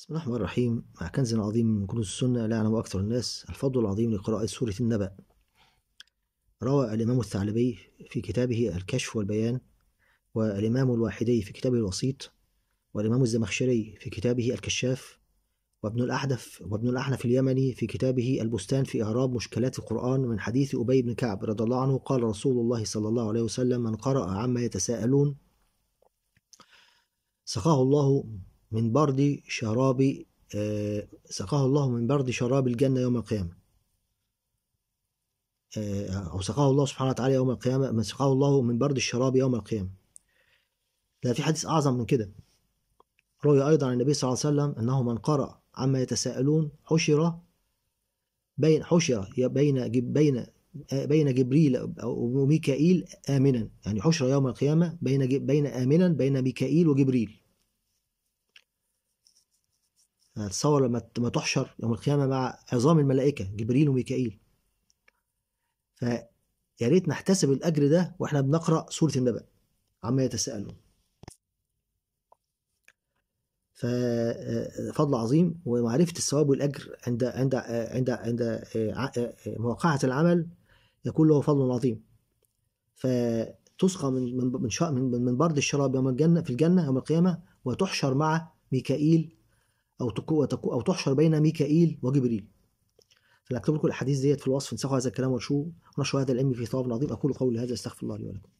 بسم الله الرحمن الرحيم مع كنز عظيم من كنوز السنة لا يعلم أكثر الناس الفضل العظيم لقراءة سورة النبأ روى الإمام الثعلبي في كتابه الكشف والبيان والإمام الواحدي في كتابه الوسيط والإمام الزمخشري في كتابه الكشاف وابن الأحدف وابن الأحنف اليمني في كتابه البستان في إعراب مشكلات القرآن من حديث أبي بن كعب رضي الله عنه قال رسول الله صلى الله عليه وسلم من قرأ عما يتساءلون سقاه الله من برد شراب آه، سقاه الله من برد شراب الجنة يوم القيامة آه، أو سقاه الله سبحانه وتعالى يوم القيامة من سقاه الله من برد الشراب يوم القيامة لا في حديث أعظم من كده روي أيضا عن النبي صلى الله عليه وسلم أنه من قرأ عما يتساءلون حشر بين حشر بين بين بين جبريل وميكائيل آمنا يعني حشر يوم القيامة بين بين آمنا بين ميكائيل وجبريل تصور لما تحشر يوم القيامه مع عظام الملائكه جبريل وميكائيل فيا ريت نحتسب الاجر ده واحنا بنقرا سوره النبأ عما يتساءلون ففضل آه، عظيم ومعرفه الثواب والاجر عند عند عند عند آه، آه، مواقعه العمل يكون له فضل عظيم فتسقى من من من برد الشراب يوم الجنه في الجنه يوم القيامه وتحشر مع ميكائيل أو تقوى أو تحشر بين ميكائيل وجبريل فنكتب لكم الأحاديث ديت في الوصف انسخوا هذا الكلام ونشوه ونشروا هذا العلم في ثواب عظيم أقول قولي هذا استغفر الله لي ولكم